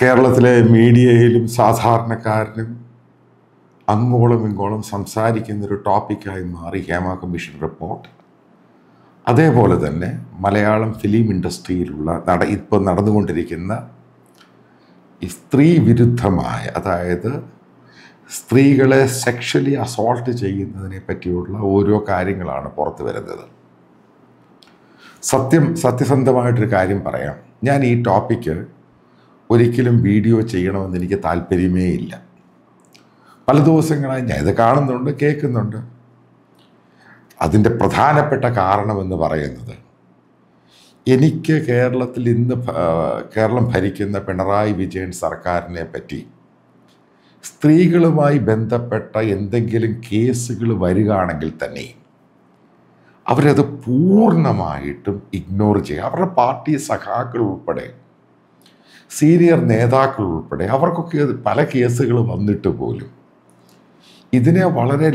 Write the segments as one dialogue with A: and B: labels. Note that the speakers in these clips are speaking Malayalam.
A: കേരളത്തിലെ മീഡിയയിലും സാധാരണക്കാരനും അങ്ങോളം ഇങ്ങോളം സംസാരിക്കുന്നൊരു ടോപ്പിക്കായി മാറി ഹേമ കമ്മീഷൻ റിപ്പോർട്ട് അതേപോലെ തന്നെ മലയാളം ഫിലിം ഇൻഡസ്ട്രിയിലുള്ള നട ഇപ്പോൾ നടന്നുകൊണ്ടിരിക്കുന്ന സ്ത്രീ വിരുദ്ധമായ അതായത് സ്ത്രീകളെ സെക്ഷലി അസോൾട്ട് ചെയ്യുന്നതിനെ പറ്റിയുള്ള ഓരോ കാര്യങ്ങളാണ് പുറത്തു വരുന്നത് സത്യം സത്യസന്ധമായിട്ടൊരു കാര്യം പറയാം ഞാൻ ഈ ടോപ്പിക്ക് ഒരിക്കലും വീഡിയോ ചെയ്യണമെന്ന് എനിക്ക് താല്പര്യമേ ഇല്ല പല ദിവസങ്ങളായി ഞാൻ ഇത് കാണുന്നുണ്ട് കേൾക്കുന്നുണ്ട് അതിൻ്റെ പ്രധാനപ്പെട്ട കാരണമെന്ന് പറയുന്നത് എനിക്ക് കേരളത്തിൽ ഇന്ന് കേരളം ഭരിക്കുന്ന പിണറായി വിജയൻ സർക്കാരിനെ പറ്റി സ്ത്രീകളുമായി ബന്ധപ്പെട്ട എന്തെങ്കിലും കേസുകൾ വരികയാണെങ്കിൽ തന്നെ അവരത് പൂർണ്ണമായിട്ടും ഇഗ്നോർ ചെയ്യുക അവരുടെ പാർട്ടി സഖാക്കൾ ഉൾപ്പെടെ സീനിയർ നേതാക്കൾ ഉൾപ്പെടെ അവർക്കൊക്കെ പല കേസുകൾ വന്നിട്ട് പോലും ഇതിനെ വളരെ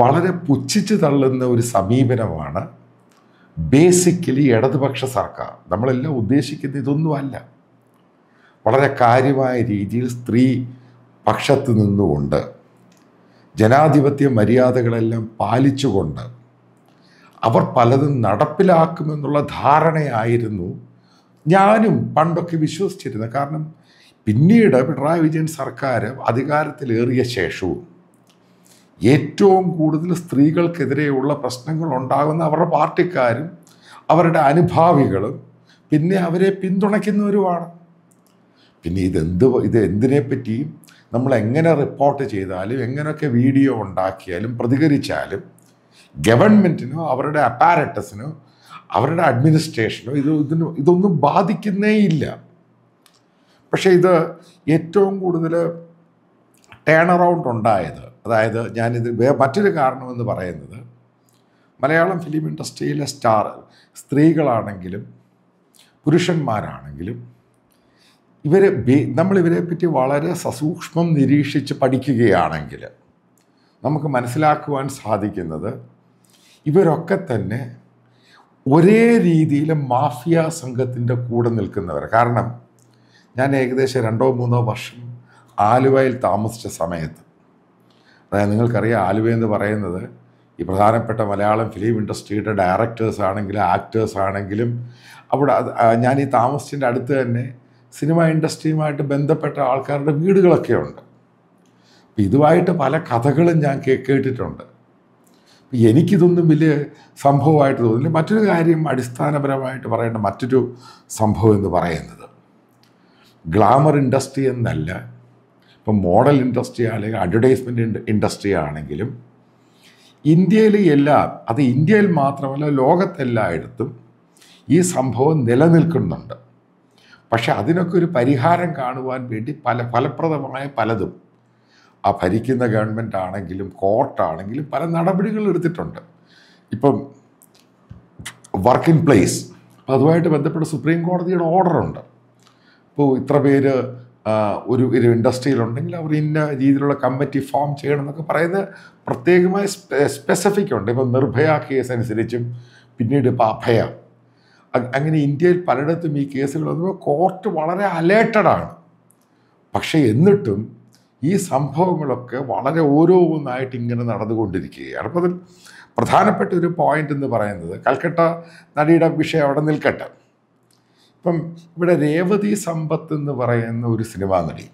A: വളരെ പുച്ഛിച്ച് തള്ളുന്ന ഒരു സമീപനമാണ് ബേസിക്കലി ഇടതുപക്ഷ സർക്കാർ നമ്മളെല്ലാം ഉദ്ദേശിക്കുന്ന ഇതൊന്നുമല്ല വളരെ കാര്യമായ രീതിയിൽ സ്ത്രീ പക്ഷത്ത് നിന്നുകൊണ്ട് ജനാധിപത്യ മര്യാദകളെല്ലാം പാലിച്ചുകൊണ്ട് അവർ പലതും നടപ്പിലാക്കുമെന്നുള്ള ധാരണയായിരുന്നു ഞാനും പണ്ടൊക്കെ വിശ്വസിച്ചിരുന്നു കാരണം പിന്നീട് പിണറായി വിജയൻ സർക്കാർ അധികാരത്തിലേറിയ ശേഷവും ഏറ്റവും കൂടുതൽ സ്ത്രീകൾക്കെതിരെയുള്ള പ്രശ്നങ്ങൾ ഉണ്ടാകുന്ന അവരുടെ പാർട്ടിക്കാരും അവരുടെ അനുഭാവികളും പിന്നെ അവരെ പിന്തുണയ്ക്കുന്നവരുമാണ് പിന്നെ ഇതെന്ത് ഇത് എന്തിനെ നമ്മൾ എങ്ങനെ റിപ്പോർട്ട് ചെയ്താലും എങ്ങനെയൊക്കെ വീഡിയോ ഉണ്ടാക്കിയാലും പ്രതികരിച്ചാലും ഗവൺമെൻറ്റിനോ അവരുടെ അപ്പാരറ്റസിനോ അവരുടെ അഡ്മിനിസ്ട്രേഷനോ ഇത് ഇതിന് ഇതൊന്നും ബാധിക്കുന്നേ ഇല്ല പക്ഷേ ഇത് ഏറ്റവും കൂടുതൽ ടേൺ അറൗണ്ട് ഉണ്ടായത് അതായത് ഞാനിത് മറ്റൊരു കാരണമെന്ന് പറയുന്നത് മലയാളം ഫിലിം ഇൻഡസ്ട്രിയിലെ സ്റ്റാർ സ്ത്രീകളാണെങ്കിലും പുരുഷന്മാരാണെങ്കിലും ഇവരെ നമ്മളിവരെ പറ്റി വളരെ സസൂക്ഷ്മം നിരീക്ഷിച്ച് പഠിക്കുകയാണെങ്കിൽ നമുക്ക് മനസ്സിലാക്കുവാൻ സാധിക്കുന്നത് ഇവരൊക്കെ തന്നെ ഒരേ രീതിയിൽ മാഫിയ സംഘത്തിൻ്റെ കൂടെ നിൽക്കുന്നവർ കാരണം ഞാൻ ഏകദേശം രണ്ടോ മൂന്നോ വർഷം ആലുവയിൽ താമസിച്ച സമയത്ത് അതായത് നിങ്ങൾക്കറിയാം ആലുവ എന്ന് പറയുന്നത് ഈ പ്രധാനപ്പെട്ട മലയാളം ഫിലിം ഇൻഡസ്ട്രിയുടെ ഡയറക്ടേഴ്സ് ആണെങ്കിലും ആക്ടേഴ്സ് ആണെങ്കിലും അവിടെ ഞാൻ ഈ താമസിച്ചിൻ്റെ അടുത്ത് തന്നെ സിനിമ ഇൻഡസ്ട്രിയുമായിട്ട് ബന്ധപ്പെട്ട ആൾക്കാരുടെ വീടുകളൊക്കെ ഉണ്ട് ഇതുമായിട്ട് പല കഥകളും ഞാൻ കേട്ടിട്ടുണ്ട് എനിക്കിതൊന്നും വലിയ സംഭവമായിട്ട് തോന്നില്ല മറ്റൊരു കാര്യം അടിസ്ഥാനപരമായിട്ട് പറയേണ്ട മറ്റൊരു സംഭവം എന്ന് പറയുന്നത് ഗ്ലാമർ ഇൻഡസ്ട്രി എന്നല്ല ഇപ്പം മോഡൽ ഇൻഡസ്ട്രി അല്ലെങ്കിൽ അഡ്വർടൈസ്മെൻറ്റ് ഇൻഡസ്ട്രി ആണെങ്കിലും ഇന്ത്യയിൽ എല്ലാം അത് ഇന്ത്യയിൽ മാത്രമല്ല ലോകത്തെല്ലായിടത്തും ഈ സംഭവം നിലനിൽക്കുന്നുണ്ട് പക്ഷെ അതിനൊക്കെ ഒരു പരിഹാരം കാണുവാൻ വേണ്ടി പല ഫലപ്രദമായ പലതും ആ ഭരിക്കുന്ന ഗവൺമെൻറ് ആണെങ്കിലും കോർട്ടാണെങ്കിലും പല നടപടികൾ എടുത്തിട്ടുണ്ട് ഇപ്പം വർക്ക് ഇൻ പ്ലേസ് അപ്പോൾ അതുമായിട്ട് ബന്ധപ്പെട്ട് സുപ്രീം കോടതിയുടെ ഓർഡറുണ്ട് ഇപ്പോൾ ഇത്ര പേര് ഒരു ഒരു ഇൻഡസ്ട്രിയിലുണ്ടെങ്കിൽ അവർ ഇന്ന രീതിയിലുള്ള കമ്മിറ്റി ഫോം ചെയ്യണം എന്നൊക്കെ പറയുന്നത് പ്രത്യേകമായി സ്പെസിഫിക് ഉണ്ട് ഇപ്പം നിർഭയ കേസ് അനുസരിച്ചും പിന്നീട് ഇപ്പോൾ അഭയ അങ്ങനെ ഇന്ത്യയിൽ പലയിടത്തും ഈ കേസുകൾ കോർട്ട് വളരെ അലേർട്ടഡാണ് പക്ഷേ എന്നിട്ടും ഈ സംഭവങ്ങളൊക്കെ വളരെ ഓരോന്നായിട്ട് ഇങ്ങനെ നടന്നുകൊണ്ടിരിക്കുകയാണ് അപ്പോൾ അതിൽ പ്രധാനപ്പെട്ട ഒരു പോയിന്റ് എന്ന് പറയുന്നത് കൽക്കട്ട നടിയുടെ വിഷയം അവിടെ നിൽക്കട്ടെ ഇപ്പം ഇവിടെ രേവതി സമ്പത്ത് എന്ന് പറയുന്ന ഒരു സിനിമാ നടി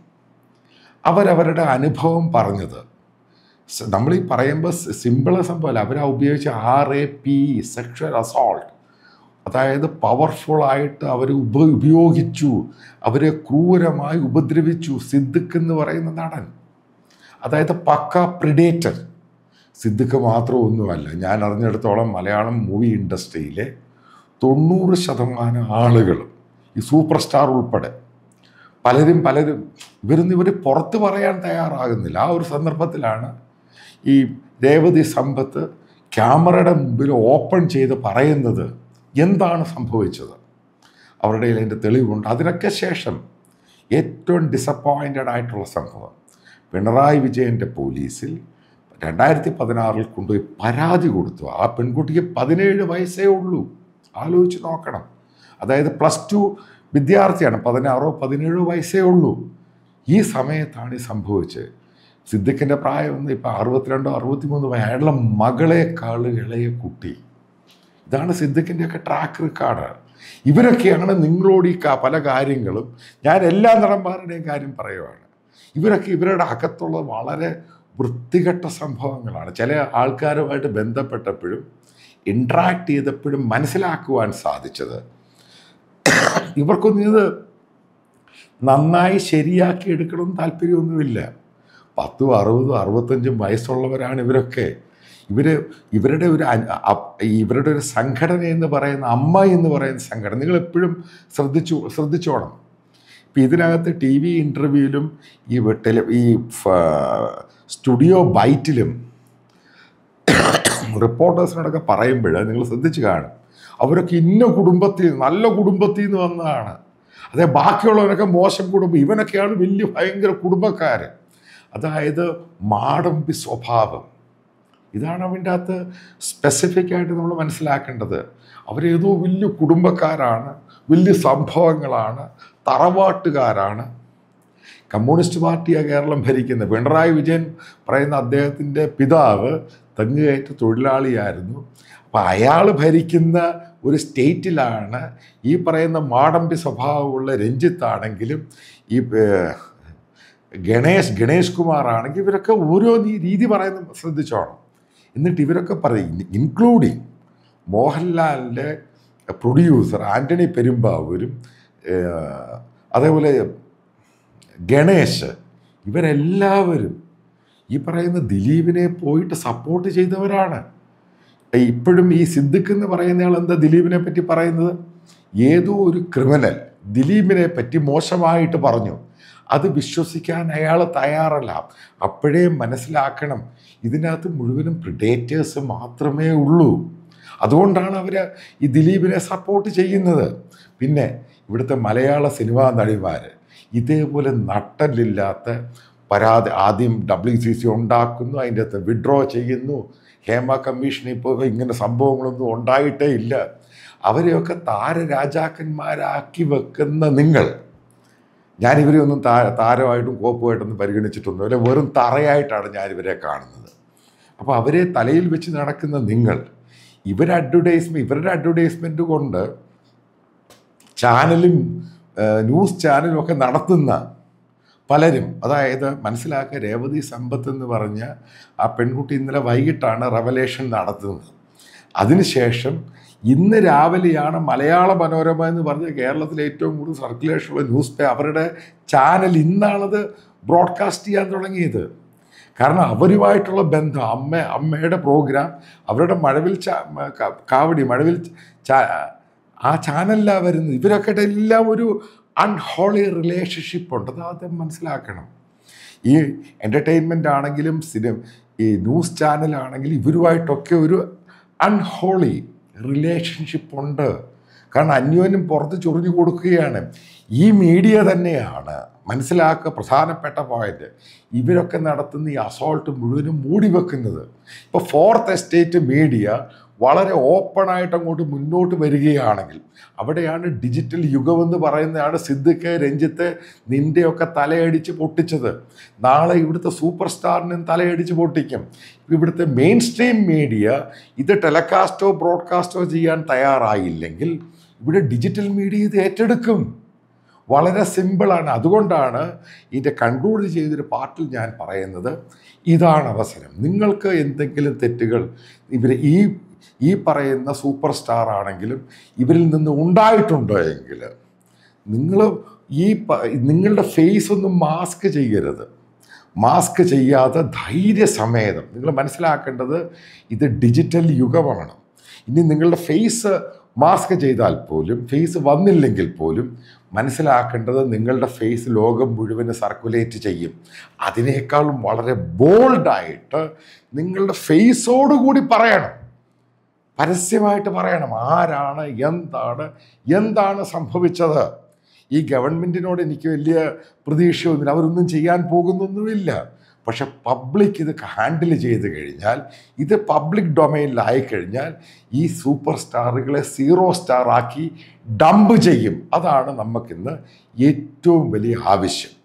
A: അവരവരുടെ അനുഭവം പറഞ്ഞത് നമ്മൾ ഈ പറയുമ്പോൾ സിമ്പിളെ സംഭവമല്ല അവരാ ഉപയോഗിച്ച R A P sexual assault അതായത് പവർഫുള്ളായിട്ട് അവർ ഉപ ഉപയോഗിച്ചു അവരെ ക്രൂരമായി ഉപദ്രവിച്ചു സിദ്ദിഖ് എന്ന് പറയുന്ന നടൻ അതായത് പക്ക പ്രിഡേറ്റർ സിദ്ദിഖ് മാത്രം ഒന്നുമല്ല ഞാൻ അറിഞ്ഞിടത്തോളം മലയാളം മൂവി ഇൻഡസ്ട്രിയിലെ തൊണ്ണൂറ് ശതമാനം ആളുകളും ഈ സൂപ്പർ സ്റ്റാർ ഉൾപ്പെടെ പലരും പലരും ഇവരൊന്നും ഇവർ പുറത്ത് പറയാൻ തയ്യാറാകുന്നില്ല ആ ഒരു സന്ദർഭത്തിലാണ് ഈ രേവതി സമ്പത്ത് ക്യാമറയുടെ മുമ്പിൽ ഓപ്പൺ ചെയ്ത് പറയുന്നത് എന്താണ് സംഭവിച്ചത് അവരുടെ അതിൻ്റെ തെളിവുണ്ട് അതിനൊക്കെ ശേഷം ഏറ്റവും ഡിസപ്പോയിൻറ്റഡ് ആയിട്ടുള്ള സംഭവം പിണറായി വിജയൻ്റെ പോലീസിൽ രണ്ടായിരത്തി പതിനാറിൽ കൊണ്ടുപോയി പരാതി കൊടുത്തു ആ പെൺകുട്ടിക്ക് പതിനേഴ് വയസ്സേ ഉള്ളൂ ആലോചിച്ച് നോക്കണം അതായത് പ്ലസ് ടു വിദ്യാർത്ഥിയാണ് പതിനാറോ പതിനേഴോ വയസ്സേ ഉള്ളൂ ഈ സമയത്താണ് ഈ സംഭവിച്ചത് സിദ്ദിഖിൻ്റെ പ്രായമൊന്നും ഇപ്പം അറുപത്തിരണ്ടോ മൂന്നോ അയാളുടെ മകളെ കാളുകളെ കുട്ടി ഇതാണ് സിദ്ദിഖിൻ്റെയൊക്കെ ട്രാക്ക് റെക്കോർഡ് ഇവരൊക്കെയാണ് നിങ്ങളോട് ഈ പല കാര്യങ്ങളും ഞാൻ എല്ലാ നടന്മാരുടെയും കാര്യം പറയുവാണ് ഇവരൊക്കെ ഇവരുടെ അകത്തുള്ള വളരെ വൃത്തികെട്ട സംഭവങ്ങളാണ് ചില ആൾക്കാരുമായിട്ട് ബന്ധപ്പെട്ടപ്പോഴും ഇൻട്രാക്ട് ചെയ്തപ്പോഴും മനസ്സിലാക്കുവാൻ സാധിച്ചത് ഇവർക്കൊന്നും ഇത് നന്നായി ശരിയാക്കി എടുക്കണമെന്ന് താല്പര്യമൊന്നുമില്ല പത്തും അറുപതും അറുപത്തഞ്ചും വയസ്സുള്ളവരാണ് ഇവരൊക്കെ ഇവർ ഇവരുടെ ഒരു ഇവരുടെ ഒരു സംഘടന എന്ന് പറയുന്ന അമ്മ എന്ന് പറയുന്ന സംഘടന നിങ്ങൾ എപ്പോഴും ശ്രദ്ധിച്ചു ശ്രദ്ധിച്ചോണം ഇപ്പം ഇതിനകത്ത് ടി വി ഇൻ്റർവ്യൂവിലും ഈ ടെലി ഈ സ്റ്റുഡിയോ ബൈറ്റിലും റിപ്പോർട്ടേഴ്സിനോടൊക്കെ പറയുമ്പോൾ നിങ്ങൾ ശ്രദ്ധിച്ച് കാണും അവരൊക്കെ ഇന്ന കുടുംബത്തിൽ നല്ല കുടുംബത്തിൽ നിന്ന് വന്നതാണ് അതേ ബാക്കിയുള്ളവരൊക്കെ മോശം കുടുംബം ഇവനൊക്കെയാണ് വലിയ ഭയങ്കര കുടുംബക്കാർ അതായത് മാടമ്പി സ്വഭാവം ഇതാണ് അവൻ്റെ അകത്ത് ആയിട്ട് നമ്മൾ മനസ്സിലാക്കേണ്ടത് അവരേതോ വലിയ കുടുംബക്കാരാണ് വലിയ സംഭവങ്ങളാണ് തറവാട്ടുകാരാണ് കമ്മ്യൂണിസ്റ്റ് പാർട്ടിയാണ് കേരളം ഭരിക്കുന്നത് പിണറായി വിജയൻ പറയുന്ന അദ്ദേഹത്തിൻ്റെ പിതാവ് തെങ്ങുകയറ്റ തൊഴിലാളിയായിരുന്നു അപ്പോൾ അയാൾ ഭരിക്കുന്ന ഒരു സ്റ്റേറ്റിലാണ് ഈ പറയുന്ന മാടമ്പി സ്വഭാവമുള്ള രഞ്ജിത്താണെങ്കിലും ഈ ഗണേഷ് ഗണേഷ് കുമാറാണെങ്കിൽ ആണെങ്കിൽ ഇവരൊക്കെ ഓരോ രീതി പറയുന്നത് ശ്രദ്ധിച്ചോണം എന്നിട്ട് ഇവരൊക്കെ പറയും ഇൻക്ലൂഡിങ് മോഹൻലാലിൻ്റെ പ്രൊഡ്യൂസർ ആൻ്റണി പെരുമ്പാവൂരും അതേപോലെ ഗണേശ് ഇവരെല്ലാവരും ഈ പറയുന്ന ദിലീപിനെ പോയിട്ട് സപ്പോർട്ട് ചെയ്തവരാണ് ഇപ്പോഴും ഈ സിദ്ദിഖ് എന്ന് പറയുന്നയാൾ എന്താ ദിലീപിനെ പറ്റി പറയുന്നത് ഏതോ ഒരു ക്രിമിനൽ ദിലീപിനെ പറ്റി മോശമായിട്ട് പറഞ്ഞു അത് വിശ്വസിക്കാൻ അയാൾ തയ്യാറല്ല അപ്പോഴേ മനസ്സിലാക്കണം ഇതിനകത്ത് മുഴുവനും പ്രിഡേറ്റേഴ്സ് മാത്രമേ ഉള്ളൂ അതുകൊണ്ടാണ് അവർ ഈ ദിലീപിനെ സപ്പോർട്ട് ചെയ്യുന്നത് പിന്നെ ഇവിടുത്തെ മലയാള സിനിമാ നടിമാർ ഇതേപോലെ നട്ടലില്ലാത്ത പരാതി ആദ്യം ഡബ്ല്യു സി സി ഉണ്ടാക്കുന്നു അതിൻ്റെ അകത്ത് വിഡ്രോ ചെയ്യുന്നു ഹേമ കമ്മീഷൻ ഇപ്പോൾ ഇങ്ങനെ സംഭവങ്ങളൊന്നും ഉണ്ടായിട്ടേ ഇല്ല അവരെയൊക്കെ താരരാജാക്കന്മാരാക്കി വെക്കുന്ന നിങ്ങൾ ഞാനിവരെ ഒന്നും താ താരമായിട്ടും കോപ്പുമായിട്ടൊന്നും പരിഗണിച്ചിട്ടൊന്നുമില്ല വെറും തറയായിട്ടാണ് ഞാനിവരെ കാണുന്നത് അപ്പോൾ അവരെ തലയിൽ വെച്ച് നടക്കുന്ന നിങ്ങൾ ഇവർ അഡ്വർടൈസ്മെൻ്റ് ഇവരുടെ അഡ്വർടൈസ്മെൻ്റ് കൊണ്ട് ചാനലും ന്യൂസ് ചാനലും ഒക്കെ നടത്തുന്ന പലരും അതായത് മനസ്സിലാക്കുക രേവതി സമ്പത്ത് എന്ന് പറഞ്ഞ ആ പെൺകുട്ടി ഇന്നലെ വൈകിട്ടാണ് റവലേഷൻ നടത്തുന്നത് അതിനുശേഷം ഇന്ന് രാവിലെയാണ് മലയാള മനോരമ എന്ന് പറഞ്ഞ കേരളത്തിലെ ഏറ്റവും കൂടുതൽ ഉള്ള ന്യൂസ് പേ അവരുടെ ചാനൽ ഇന്നാണത് ബ്രോഡ്കാസ്റ്റ് ചെയ്യാൻ തുടങ്ങിയത് കാരണം അവരുമായിട്ടുള്ള ബന്ധം അമ്മ അമ്മയുടെ പ്രോഗ്രാം അവരുടെ മഴവിൽ കാവടി മഴവിൽ ആ ചാനലിലാണ് വരുന്നത് ഇവരൊക്കെ എല്ലാം ഒരു അൺഹോളി റിലേഷൻഷിപ്പ് ഉണ്ട് അത് ആദ്യം മനസ്സിലാക്കണം ഈ എൻ്റർടൈൻമെൻ്റ് ആണെങ്കിലും സിനിമ ഈ ന്യൂസ് ചാനലാണെങ്കിലും ഇവരുമായിട്ടൊക്കെ ഒരു അൺഹോളി റിലേഷൻഷിപ്പ് ഉണ്ട് കാരണം അന്യോന്യം പുറത്ത് ചൊറിഞ്ഞു കൊടുക്കുകയാണ് ഈ മീഡിയ തന്നെയാണ് മനസ്സിലാക്കുക പ്രധാനപ്പെട്ട പോയിന്റ് ഇവരൊക്കെ നടത്തുന്ന ഈ അസോൾട്ട് മുഴുവനും മൂടി വെക്കുന്നത് ഇപ്പോൾ ഫോർത്ത് എസ്റ്റേറ്റ് മീഡിയ വളരെ ഓപ്പണായിട്ട് അങ്ങോട്ട് മുന്നോട്ട് വരികയാണെങ്കിൽ അവിടെയാണ് ഡിജിറ്റൽ യുഗമെന്ന് പറയുന്നതാണ് സിദ്ദിഖ് രഞ്ജിത്ത് നിൻ്റെയൊക്കെ തലയടിച്ച് പൊട്ടിച്ചത് നാളെ ഇവിടുത്തെ സൂപ്പർ സ്റ്റാറിനും തലയടിച്ച് പൊട്ടിക്കും ഇവിടുത്തെ മെയിൻ സ്ട്രീം മീഡിയ ഇത് ടെലകാസ്റ്റോ ബ്രോഡ്കാസ്റ്റോ ചെയ്യാൻ തയ്യാറായില്ലെങ്കിൽ ഇവിടെ ഡിജിറ്റൽ മീഡിയ ഇത് ഏറ്റെടുക്കും വളരെ സിമ്പിളാണ് അതുകൊണ്ടാണ് ഇതിൻ്റെ കൺക്ലൂഡ് ചെയ്തൊരു പാർട്ടിൽ ഞാൻ പറയുന്നത് ഇതാണ് അവസരം നിങ്ങൾക്ക് എന്തെങ്കിലും തെറ്റുകൾ ഇവർ ഈ ഈ പറയുന്ന സൂപ്പർ സ്റ്റാർ ആണെങ്കിലും ഇവരിൽ നിന്ന് ഉണ്ടായിട്ടുണ്ടോ എങ്കിൽ നിങ്ങൾ ഈ നിങ്ങളുടെ ഫേസ് ഒന്നും മാസ്ക് ചെയ്യരുത് മാസ്ക് ചെയ്യാതെ ധൈര്യസമേതം നിങ്ങൾ മനസ്സിലാക്കേണ്ടത് ഇത് ഡിജിറ്റൽ യുഗമാണ് ഇനി നിങ്ങളുടെ ഫേസ് മാസ്ക് ചെയ്താൽ പോലും ഫേസ് വന്നില്ലെങ്കിൽ പോലും മനസ്സിലാക്കേണ്ടത് നിങ്ങളുടെ ഫേസ് ലോകം മുഴുവൻ സർക്കുലേറ്റ് ചെയ്യും അതിനേക്കാളും വളരെ ബോൾഡായിട്ട് നിങ്ങളുടെ ഫേസോടുകൂടി പറയണം പരസ്യമായിട്ട് പറയണം ആരാണ് എന്താണ് എന്താണ് സംഭവിച്ചത് ഈ ഗവൺമെൻറ്റിനോട് എനിക്ക് വലിയ പ്രതീക്ഷയൊന്നുമില്ല അവരൊന്നും ചെയ്യാൻ പോകുന്നൊന്നുമില്ല പക്ഷെ പബ്ലിക് ഇത് ഹാൻഡിൽ ചെയ്ത് കഴിഞ്ഞാൽ ഇത് പബ്ലിക് ഡൊമൈനിലായി കഴിഞ്ഞാൽ ഈ സൂപ്പർ സ്റ്റാറുകളെ സീറോ സ്റ്റാർ ആക്കി ഡംപ് ചെയ്യും അതാണ് നമുക്കിന്ന് ഏറ്റവും വലിയ ആവശ്യം